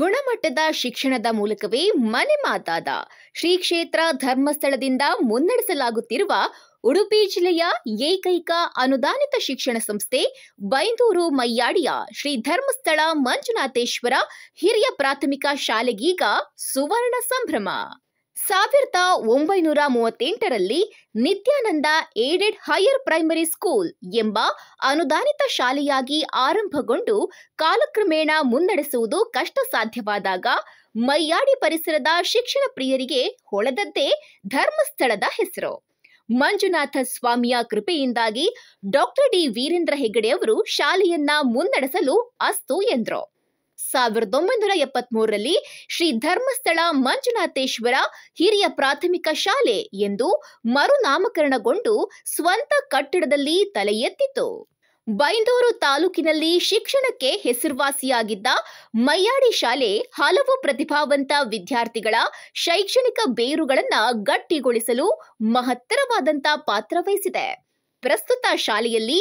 ಗುಣಮಟ್ಟದ ಶಿಕ್ಷಣದ ಮೂಲಕವೇ ಮನೆ ಮಾತಾದ ಶ್ರೀ ಕ್ಷೇತ್ರ ಧರ್ಮಸ್ಥಳದಿಂದ ಮುನ್ನಡೆಸಲಾಗುತ್ತಿರುವ ಉಡುಪಿ ಜಿಲ್ಲೆಯ ಏಕೈಕ ಅನುದಾನಿತ ಶಿಕ್ಷಣ ಸಂಸ್ಥೆ ಬೈಂದೂರು ಮೈಯಾಡಿಯ ಶ್ರೀ ಧರ್ಮಸ್ಥಳ ಮಂಜುನಾಥೇಶ್ವರ ಹಿರಿಯ ಪ್ರಾಥಮಿಕ ಶಾಲೆಗೀಗ ಸುವರ್ಣ ಸಂಭ್ರಮ ಸಾವಿರದ ಒಂಬೈನೂರ ಮೂವತ್ತೆಂಟರಲ್ಲಿ Nityananda aided higher primary school ಎಂಬ ಅನುದಾನಿತ ಶಾಲೆಯಾಗಿ ಆರಂಭಗೊಂಡು ಕಾಲಕ್ರಮೇಣ ಮುನ್ನಡೆಸುವುದು ಕಷ್ಟ ಸಾಧ್ಯವಾದಾಗ ಮೈಯಾಡಿ ಪರಿಸರದ ಶಿಕ್ಷಣ ಪ್ರಿಯರಿಗೆ ಹೊಳೆದದ್ದೇ ಧರ್ಮಸ್ಥಳದ ಹೆಸರು ಮಂಜುನಾಥ ಸ್ವಾಮಿಯ ಕೃಪೆಯಿಂದಾಗಿ ಡಾಕ್ಟರ್ ಡಿ ವೀರೇಂದ್ರ ಹೆಗ್ಗಡೆಯವರು ಶಾಲೆಯನ್ನ ಮುನ್ನಡೆಸಲು ಅಸ್ತು ಎಂದರು ಸಾವಿರದ ಒಂಬೈನೂರ ಮೂರರಲ್ಲಿ ಶ್ರೀ ಧರ್ಮಸ್ಥಳ ಮಂಜುನಾಥೇಶ್ವರ ಹಿರಿಯ ಪ್ರಾಥಮಿಕ ಶಾಲೆ ಎಂದು ಮರುನಾಮಕರಣಗೊಂಡು ಸ್ವಂತ ಕಟ್ಟಡದಲ್ಲಿ ತಲೆ ಎತ್ತಿತು ಬೈಂದೂರು ತಾಲೂಕಿನಲ್ಲಿ ಶಿಕ್ಷಣಕ್ಕೆ ಹೆಸರುವಾಸಿಯಾಗಿದ್ದ ಮೈಯಾಡಿ ಶಾಲೆ ಹಲವು ಪ್ರತಿಭಾವಂತ ವಿದ್ಯಾರ್ಥಿಗಳ ಶೈಕ್ಷಣಿಕ ಬೇರುಗಳನ್ನು ಗಟ್ಟಿಗೊಳಿಸಲು ಮಹತ್ತರವಾದಂಥ ಪಾತ್ರ ವಹಿಸಿದೆ ಪ್ರಸ್ತುತ ಶಾಲೆಯಲ್ಲಿ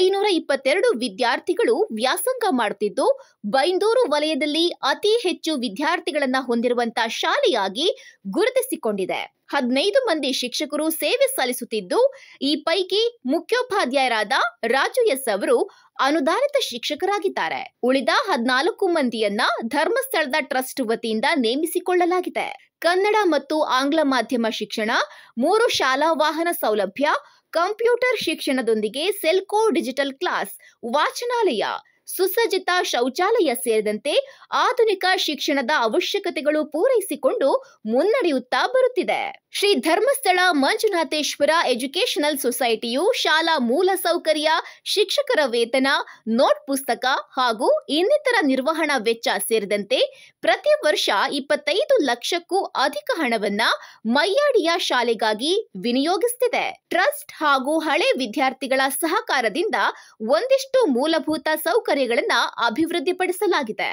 ಐನೂರ ಇಪ್ಪತ್ತೆರಡು ವಿದ್ಯಾರ್ಥಿಗಳು ವ್ಯಾಸಂಗ ಮಾಡುತ್ತಿದ್ದು ಬೈಂದೂರು ವಲಯದಲ್ಲಿ ಅತಿ ಹೆಚ್ಚು ವಿದ್ಯಾರ್ಥಿಗಳನ್ನ ಹೊಂದಿರುವಂತಹ ಶಾಲೆಯಾಗಿ ಗುರುತಿಸಿಕೊಂಡಿದೆ ಹದಿನೈದು ಮಂದಿ ಶಿಕ್ಷಕರು ಸೇವೆ ಸಲ್ಲಿಸುತ್ತಿದ್ದು ಈ ಪೈಕಿ ಮುಖ್ಯೋಪಾಧ್ಯಾಯರಾದ ರಾಜು ಎಸ್ ಅವರು ಅನುದಾನಿತ ಶಿಕ್ಷಕರಾಗಿದ್ದಾರೆ ಉಳಿದ ಹದಿನಾಲ್ಕು ಮಂದಿಯನ್ನ ಧರ್ಮಸ್ಥಳದ ಟ್ರಸ್ಟ್ ವತಿಯಿಂದ ನೇಮಿಸಿಕೊಳ್ಳಲಾಗಿದೆ ಕನ್ನಡ ಮತ್ತು ಆಂಗ್ಲ ಮಾಧ್ಯಮ ಶಿಕ್ಷಣ ಮೂರು ಶಾಲಾ ವಾಹನ ಸೌಲಭ್ಯ ಕಂಪ್ಯೂಟರ್ ಶಿಕ್ಷಣದೊಂದಿಗೆ ಸೆಲ್ಕೋ ಡಿಜಿಟಲ್ ಕ್ಲಾಸ್ ವಾಚನಾಲಯ ಸುಸಜ್ಜಿತ ಶೌಚಾಲಯ ಸೇರಿದಂತೆ ಆಧುನಿಕ ಶಿಕ್ಷಣದ ಅವಶ್ಯಕತೆಗಳು ಪೂರೈಸಿಕೊಂಡು ಮುನ್ನಡೆಯುತ್ತಾ ಬರುತ್ತಿದೆ ಶ್ರೀ ಧರ್ಮಸ್ಥಳ ಮಂಜುನಾಥೇಶ್ವರ ಎಜುಕೇಷನಲ್ ಸೊಸೈಟಿಯು ಶಾಲಾ ಮೂಲ ಸೌಕರ್ಯ ಶಿಕ್ಷಕರ ವೇತನ ನೋಟ್ ಪುಸ್ತಕ ಹಾಗೂ ಇನ್ನಿತರ ನಿರ್ವಹಣಾ ವೆಚ್ಚ ಸೇರಿದಂತೆ ಪ್ರತಿ ವರ್ಷ ಇಪ್ಪತ್ತೈದು ಲಕ್ಷಕ್ಕೂ ಅಧಿಕ ಹಣವನ್ನ ಮೈಯಾಡಿಯ ಶಾಲೆಗಾಗಿ ವಿನಿಯೋಗಿಸುತ್ತಿದೆ ಟ್ರಸ್ಟ್ ಹಾಗೂ ಹಳೆ ವಿದ್ಯಾರ್ಥಿಗಳ ಸಹಕಾರದಿಂದ ಒಂದಿಷ್ಟು ಮೂಲಭೂತ ಸೌಕರ್ಯಗಳನ್ನು ಅಭಿವೃದ್ಧಿಪಡಿಸಲಾಗಿದೆ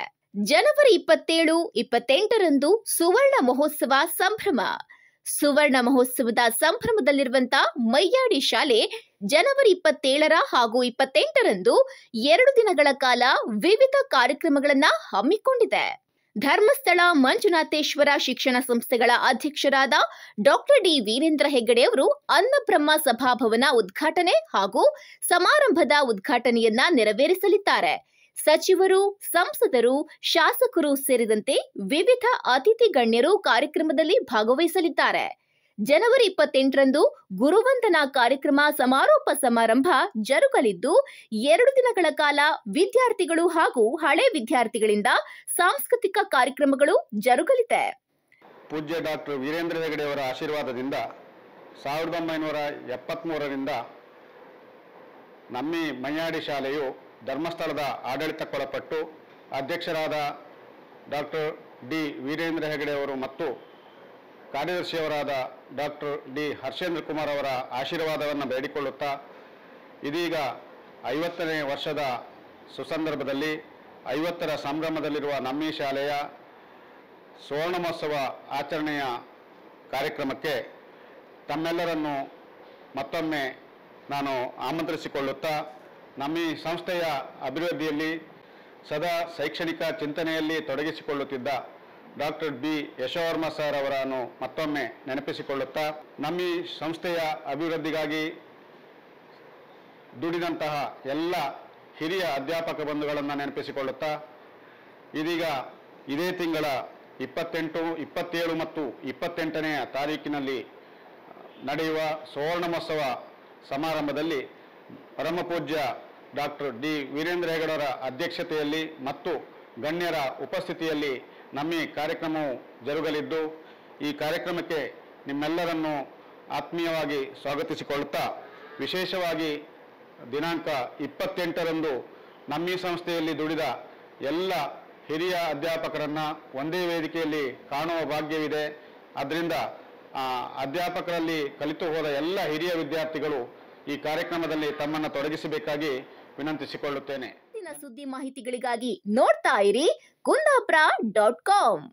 ಜನವರಿ ಇಪ್ಪತ್ತೇಳು ಇಪ್ಪತ್ತೆಂಟರಂದು ಸುವರ್ಣ ಮಹೋತ್ಸವ ಸಂಭ್ರಮ ಸುವರ್ಣ ಮಹೋತ್ಸವದ ಸಂಭ್ರಮದಲ್ಲಿರುವಂತಹ ಮೈಯಾಡಿ ಶಾಲೆ ಜನವರಿ ಇಪ್ಪತ್ತೇಳರ ಹಾಗೂ ಇಪ್ಪತ್ತೆಂಟರಂದು ಎರಡು ದಿನಗಳ ಕಾಲ ವಿವಿಧ ಕಾರ್ಯಕ್ರಮಗಳನ್ನ ಹಮ್ಮಿಕೊಂಡಿದೆ ಧರ್ಮಸ್ಥಳ ಮಂಜುನಾಥೇಶ್ವರ ಶಿಕ್ಷಣ ಸಂಸ್ಥೆಗಳ ಅಧ್ಯಕ್ಷರಾದ ಡಾಕ್ಟರ್ ಡಿ ವೀರೇಂದ್ರ ಹೆಗ್ಗಡೆ ಅವರು ಅನ್ನಬ್ರಹ್ಮ ಸಭಾಭವನ ಉದ್ಘಾಟನೆ ಹಾಗೂ ಸಮಾರಂಭದ ಉದ್ಘಾಟನೆಯನ್ನ ನೆರವೇರಿಸಲಿದ್ದಾರೆ ಸಚಿವರು ಸಂಸದರು ಶಾಸಕರು ಸೇರಿದಂತೆ ವಿವಿಧ ಅತಿಥಿ ಗಣ್ಯರು ಕಾರ್ಯಕ್ರಮದಲ್ಲಿ ಭಾಗವಹಿಸಲಿದ್ದಾರೆ ಜನವರಿ ಇಪ್ಪತ್ತೆಂಟರಂದು ಗುರುವಂದನಾ ಕಾರ್ಯಕ್ರಮ ಸಮಾರೋಪ ಸಮಾರಂಭ ಜರುಗಲಿದ್ದು ಎರಡು ದಿನಗಳ ಕಾಲ ವಿದ್ಯಾರ್ಥಿಗಳು ಹಾಗೂ ಹಳೆ ವಿದ್ಯಾರ್ಥಿಗಳಿಂದ ಸಾಂಸ್ಕೃತಿಕ ಕಾರ್ಯಕ್ರಮಗಳು ಜರುಗಲಿದೆ ಪೂಜ್ಯ ಡಾಕ್ಟರ್ ವೀರೇಂದ್ರ ಹೆಗಡೆಯವರ ಆಶೀರ್ವಾದದಿಂದ ಸಾವಿರದ ಒಂಬೈನೂರ ಎಪ್ಪತ್ತ್ಮೂರರಿಂದ ನಮ್ಮ ಮೈಯಾಡಿ ಶಾಲೆಯು ಧರ್ಮಸ್ಥಳದ ಆಡಳಿತಕ್ಕೊಳಪಟ್ಟು ಅಧ್ಯಕ್ಷರಾದ ಡಾಕ್ಟರ್ ಡಿ ವೀರೇಂದ್ರ ಹೆಗಡೆಯವರು ಮತ್ತು ಕಾರ್ಯದರ್ಶಿಯವರಾದ ಡಾಕ್ಟರ್ ಡಿ ಹರ್ಷೇಂದ್ರ ಕುಮಾರ್ ಅವರ ಆಶೀರ್ವಾದವನ್ನು ಬೇಡಿಕೊಳ್ಳುತ್ತಾ ಇದೀಗ ಐವತ್ತನೇ ವರ್ಷದ ಸುಸಂದರ್ಭದಲ್ಲಿ ಐವತ್ತರ ಸಂಭ್ರಮದಲ್ಲಿರುವ ನಮ್ಮ ಶಾಲೆಯ ಸುವರ್ಣ ಮಹೋತ್ಸವ ಆಚರಣೆಯ ಕಾರ್ಯಕ್ರಮಕ್ಕೆ ತಮ್ಮೆಲ್ಲರನ್ನು ಮತ್ತೊಮ್ಮೆ ನಾನು ಆಮಂತ್ರಿಸಿಕೊಳ್ಳುತ್ತಾ ನಮ್ಮ ಈ ಸಂಸ್ಥೆಯ ಅಭಿವೃದ್ಧಿಯಲ್ಲಿ ಸದಾ ಶೈಕ್ಷಣಿಕ ಚಿಂತನೆಯಲ್ಲಿ ತೊಡಗಿಸಿಕೊಳ್ಳುತ್ತಿದ್ದ ಡಾಕ್ಟರ್ ಬಿ ಯಶೋವರ್ಮ ಸರ್ ಅವರನ್ನು ಮತ್ತೊಮ್ಮೆ ನೆನಪಿಸಿಕೊಳ್ಳುತ್ತಾ ನಮ್ಮ ಈ ಸಂಸ್ಥೆಯ ಅಭಿವೃದ್ಧಿಗಾಗಿ ದುಡಿದಂತಹ ಎಲ್ಲ ಹಿರಿಯ ಅಧ್ಯಾಪಕ ಬಂಧುಗಳನ್ನು ನೆನಪಿಸಿಕೊಳ್ಳುತ್ತಾ ಇದೀಗ ಇದೇ ತಿಂಗಳ ಇಪ್ಪತ್ತೆಂಟು ಇಪ್ಪತ್ತೇಳು ಮತ್ತು ಇಪ್ಪತ್ತೆಂಟನೆಯ ತಾರೀಕಿನಲ್ಲಿ ನಡೆಯುವ ಸುವರ್ಣ ಮಹೋತ್ಸವ ಸಮಾರಂಭದಲ್ಲಿ ಪರಮಪೂಜ್ಯ ಡಾಕ್ಟರ್ ಡಿ ವೀರೇಂದ್ರ ಹೆಗಡವರ ಅಧ್ಯಕ್ಷತೆಯಲ್ಲಿ ಮತ್ತು ಗಣ್ಯರ ಉಪಸ್ಥಿತಿಯಲ್ಲಿ ನಮ್ಮ ಈ ಕಾರ್ಯಕ್ರಮವು ಜರುಗಲಿದ್ದು ಈ ಕಾರ್ಯಕ್ರಮಕ್ಕೆ ನಿಮ್ಮೆಲ್ಲರನ್ನು ಆತ್ಮೀಯವಾಗಿ ಸ್ವಾಗತಿಸಿಕೊಳ್ಳುತ್ತಾ ವಿಶೇಷವಾಗಿ ದಿನಾಂಕ ಇಪ್ಪತ್ತೆಂಟರಂದು ನಮ್ಮ ಈ ಸಂಸ್ಥೆಯಲ್ಲಿ ದುಡಿದ ಎಲ್ಲ ಹಿರಿಯ ಅಧ್ಯಾಪಕರನ್ನು ಒಂದೇ ವೇದಿಕೆಯಲ್ಲಿ ಕಾಣುವ ಭಾಗ್ಯವಿದೆ ಅದರಿಂದ ಅಧ್ಯಾಪಕರಲ್ಲಿ ಕಲಿತು ಹೋದ ಎಲ್ಲ ಹಿರಿಯ ವಿದ್ಯಾರ್ಥಿಗಳು ಈ ಕಾರ್ಯಕ್ರಮದಲ್ಲಿ ತಮ್ಮನ್ನು ತೊಡಗಿಸಬೇಕಾಗಿ ವಿನಂತಿಸಿಕೊಳ್ಳುತ್ತೇನೆ ಸುದ್ದಿ ಮಾಹಿತಿಗಳಿಗಾಗಿ ನೋಡ್ತಾ ಇರಿ ಕುಂದಾಪುರ ಡಾಟ್ ಕಾಮ್